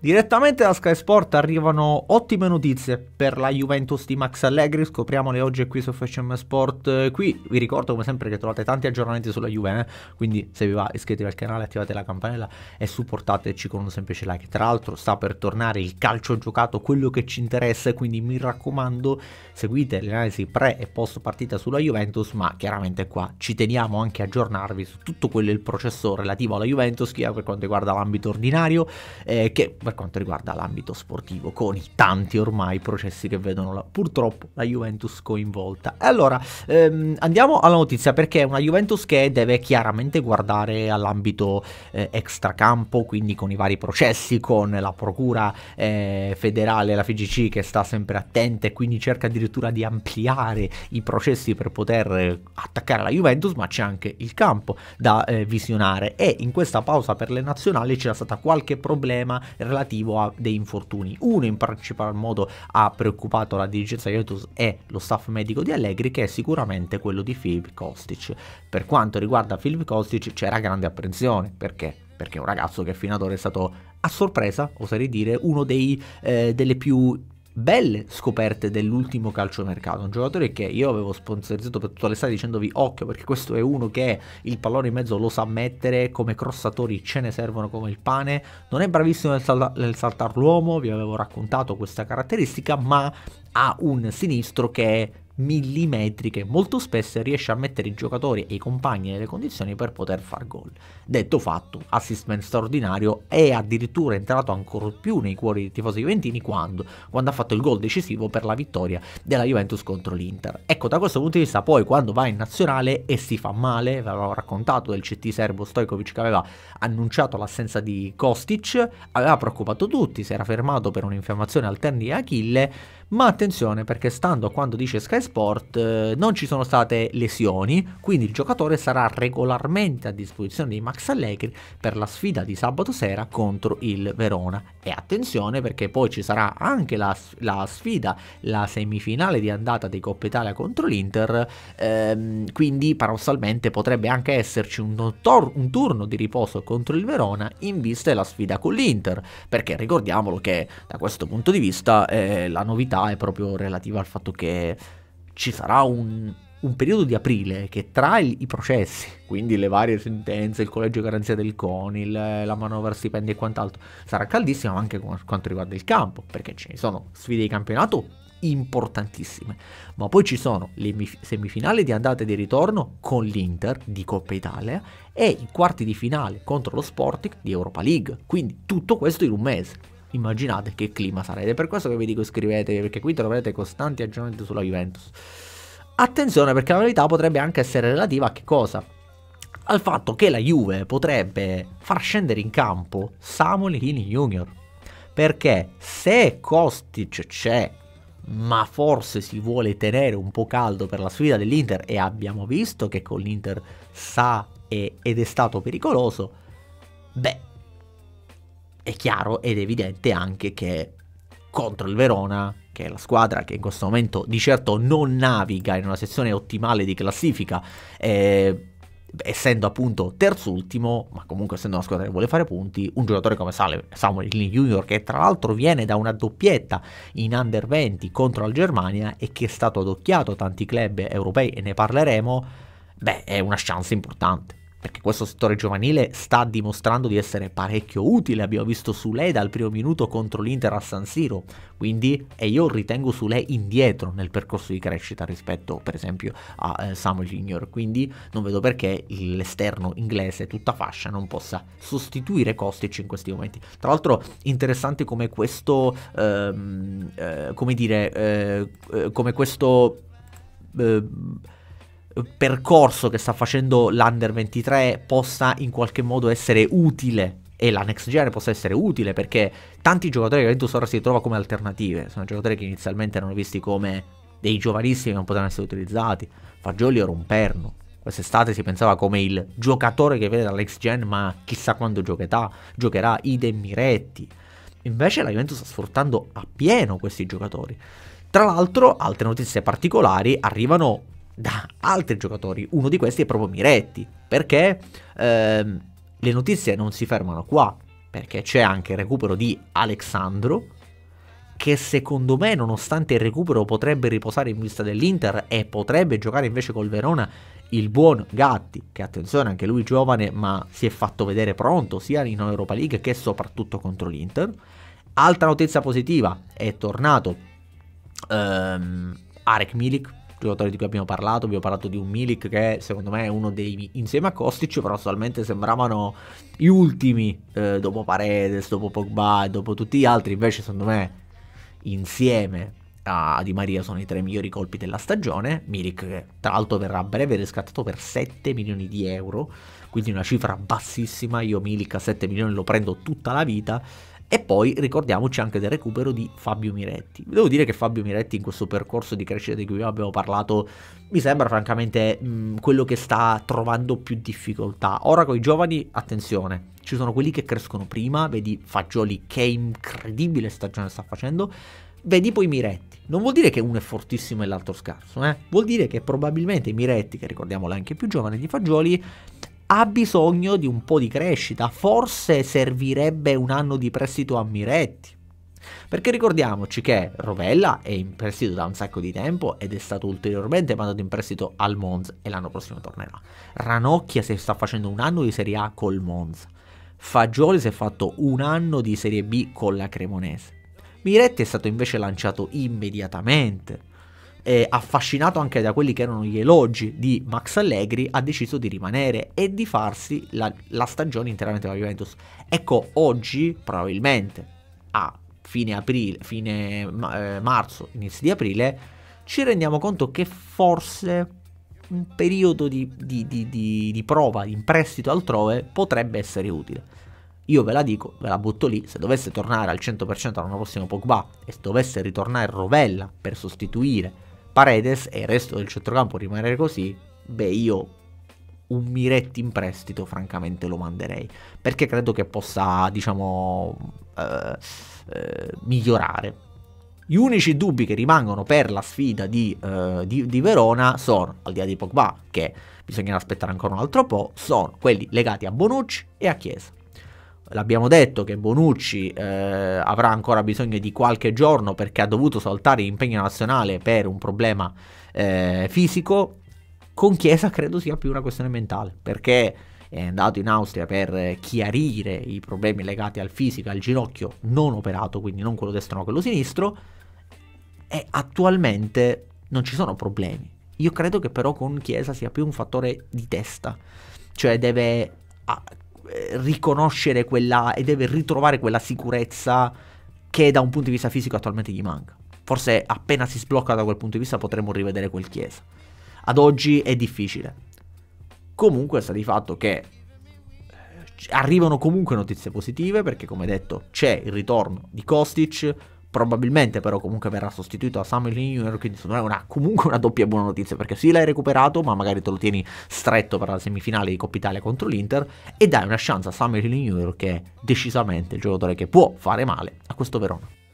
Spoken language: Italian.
Direttamente da Sky Sport arrivano ottime notizie per la Juventus di Max Allegri, scopriamole oggi qui su FCM Sport. Eh, qui vi ricordo come sempre che trovate tanti aggiornamenti sulla Juve, eh? quindi se vi va iscrivetevi al canale, attivate la campanella e supportateci con un semplice like. Tra l'altro sta per tornare il calcio giocato, quello che ci interessa, quindi mi raccomando seguite le analisi pre e post partita sulla Juventus, ma chiaramente qua ci teniamo anche a aggiornarvi su tutto quello il processo relativo alla Juventus, sia per quanto riguarda l'ambito ordinario, eh, che per quanto riguarda l'ambito sportivo, con i tanti ormai processi che vedono la, purtroppo la Juventus coinvolta. allora ehm, andiamo alla notizia perché è una Juventus che deve chiaramente guardare all'ambito eh, extracampo, quindi con i vari processi, con la procura eh, federale, la FGC che sta sempre attenta e quindi cerca addirittura di ampliare i processi per poter eh, attaccare la Juventus, ma c'è anche il campo da eh, visionare e in questa pausa per le nazionali c'era stato qualche problema relativo relativo a dei infortuni. Uno in particolar modo ha preoccupato la dirigenza di Juventus e lo staff medico di Allegri che è sicuramente quello di Filip Kostic. Per quanto riguarda Filip Kostic c'era grande apprensione, perché? Perché è un ragazzo che fino ad ora è stato a sorpresa, oserei dire, uno dei, eh, delle più belle scoperte dell'ultimo calciomercato, un giocatore che io avevo sponsorizzato per tutta l'estate dicendovi occhio perché questo è uno che il pallone in mezzo lo sa mettere, come crossatori ce ne servono come il pane, non è bravissimo nel, sal- nel saltar l'uomo, vi avevo raccontato questa caratteristica, ma ha un sinistro che è millimetriche, molto spesso riesce a mettere i giocatori e i compagni nelle condizioni per poter far gol. Detto fatto, assistment straordinario è addirittura entrato ancora più nei cuori dei tifosi juventini quando, quando ha fatto il gol decisivo per la vittoria della Juventus contro l'Inter. Ecco, da questo punto di vista poi quando va in nazionale e si fa male, ve l'avevo raccontato del CT serbo Stojkovic che aveva annunciato l'assenza di Kostic, aveva preoccupato tutti, si era fermato per un'infiammazione al tendine Achille, ma attenzione perché stando a quanto dice Sky Sport eh, non ci sono state lesioni, quindi il giocatore sarà regolarmente a disposizione di Max Allegri per la sfida di sabato sera contro il Verona. E attenzione perché poi ci sarà anche la, la sfida, la semifinale di andata di Coppa Italia contro l'Inter, ehm, quindi paradossalmente potrebbe anche esserci un, un turno di riposo contro il Verona in vista della sfida con l'Inter, perché ricordiamolo che da questo punto di vista eh, la novità novità è proprio relativa al fatto che ci sarà un, un periodo di aprile che tra il, i processi, quindi le varie sentenze, il collegio garanzia del CONI, la manovra stipendi e quant'altro, sarà caldissima anche per quanto riguarda il campo, perché ci sono sfide di campionato importantissime. Ma poi ci sono le semifinali di andata e di ritorno con l'Inter di Coppa Italia e i quarti di finale contro lo Sporting di Europa League. Quindi tutto questo in un mese immaginate che clima sarà. Ed è per questo che vi dico iscrivetevi, perché qui troverete costanti aggiornamenti sulla Juventus. Attenzione perché la novità potrebbe anche essere relativa a che cosa? Al fatto che la Juve potrebbe far scendere in campo Samuel Heaney Jr. Perché se Kostic c'è, ma forse si vuole tenere un po' caldo per la sfida dell'Inter e abbiamo visto che con l'Inter sa e, ed è stato pericoloso, beh, è chiaro ed evidente anche che contro il Verona, che è la squadra che in questo momento di certo non naviga in una sezione ottimale di classifica, eh, essendo appunto terzultimo, ma comunque essendo una squadra che vuole fare punti, un giocatore come Sale, Samuel Junior, che tra l'altro viene da una doppietta in under 20 contro la Germania e che è stato adocchiato a tanti club europei e ne parleremo, beh, è una chance importante perché questo settore giovanile sta dimostrando di essere parecchio utile, abbiamo visto Sule dal primo minuto contro l'Inter a San Siro, quindi e io ritengo Sule indietro nel percorso di crescita rispetto per esempio a eh, Samuel Junior, quindi non vedo perché l'esterno inglese tutta fascia non possa sostituire Kostic in questi momenti. Tra l'altro interessante come questo, ehm, eh, come dire, eh, eh come questo... Eh, percorso che sta facendo l'Under 23 possa in qualche modo essere utile e la next gen possa essere utile perché tanti giocatori che Juventus ora si trova come alternative sono giocatori che inizialmente erano visti come dei giovanissimi che non potevano essere utilizzati Fagioli era un perno quest'estate si pensava come il giocatore che vede la next gen ma chissà quando giocherà, giocherà Idem Miretti invece la Juventus sta sfruttando appieno questi giocatori tra l'altro altre notizie particolari arrivano da altri giocatori. Uno di questi è proprio Miretti, perché ehm, le notizie non si fermano qua, perché c'è anche il recupero di Alexandro, che secondo me nonostante il recupero potrebbe riposare in vista dell'Inter e potrebbe giocare invece col Verona il buon Gatti, che attenzione anche lui giovane ma si è fatto vedere pronto sia in Europa League che soprattutto contro l'Inter. Altra notizia positiva, è tornato ehm, Arek Milik, giocatori di cui abbiamo parlato, abbiamo parlato di un Milik che secondo me è uno dei, insieme a Kostic, solamente sembravano gli ultimi eh, dopo Paredes, dopo Pogba e dopo tutti gli altri, invece secondo me insieme a Di Maria sono i tre migliori colpi della stagione, Milik che tra l'altro verrà a breve riscattato per 7 milioni di euro, quindi una cifra bassissima, io Milik a 7 milioni lo prendo tutta la vita e poi ricordiamoci anche del recupero di Fabio Miretti. Devo dire che Fabio Miretti in questo percorso di crescita di cui abbiamo parlato mi sembra francamente mh, mm, quello che sta trovando più difficoltà. Ora con i giovani, attenzione, ci sono quelli che crescono prima, vedi Fagioli che incredibile stagione sta facendo, vedi poi Miretti. Non vuol dire che uno è fortissimo e l'altro scarso, eh? vuol dire che probabilmente Miretti, che ricordiamo anche più giovane di Fagioli, ha bisogno di un po' di crescita, forse servirebbe un anno di prestito a Miretti. Perché ricordiamoci che Rovella è in prestito da un sacco di tempo ed è stato ulteriormente mandato in prestito al Monza e l'anno prossimo tornerà. Ranocchia si sta facendo un anno di Serie A col Monza. Fagioli si è fatto un anno di Serie B con la Cremonese. Miretti è stato invece lanciato immediatamente eh, affascinato anche da quelli che erano gli elogi di Max Allegri, ha deciso di rimanere e di farsi la, la stagione interamente con la Juventus. Ecco, oggi probabilmente a fine, aprile, fine eh, marzo, inizio di aprile, ci rendiamo conto che forse un periodo di, di, di, di prova, in prestito altrove, potrebbe essere utile. Io ve la dico, ve la butto lì, se dovesse tornare al 100% l'anno prossimo Pogba e se dovesse ritornare Rovella per sostituire Paredes e il resto del centrocampo rimanere così, beh io un Miretti in prestito francamente lo manderei, perché credo che possa, diciamo, eh, eh, migliorare. Gli unici dubbi che rimangono per la sfida di, eh, di, di, Verona sono, al di là di Pogba, che bisognerà aspettare ancora un altro po', sono quelli legati a Bonucci e a Chiesa. L'abbiamo detto che Bonucci eh, avrà ancora bisogno di qualche giorno perché ha dovuto saltare l'impegno nazionale per un problema eh, fisico. Con Chiesa credo sia più una questione mentale perché è andato in Austria per chiarire i problemi legati al fisico, al ginocchio non operato, quindi non quello destro ma quello sinistro. E attualmente non ci sono problemi. Io credo che però con Chiesa sia più un fattore di testa, cioè deve ah, eh, riconoscere quella e deve ritrovare quella sicurezza che da un punto di vista fisico attualmente gli manca. Forse appena si sblocca da quel punto di vista potremo rivedere quel Chiesa. Ad oggi è difficile. Comunque sta di fatto che eh, arrivano comunque notizie positive perché come detto c'è il ritorno di Kostic probabilmente però comunque verrà sostituito da Samuel Junior, quindi secondo me è una, comunque una doppia buona notizia, perché sì l'hai recuperato, ma magari te lo tieni stretto per la semifinale di Coppa Italia contro l'Inter, e dai una chance a Samuel Junior che è decisamente il giocatore che può fare male a questo Verona.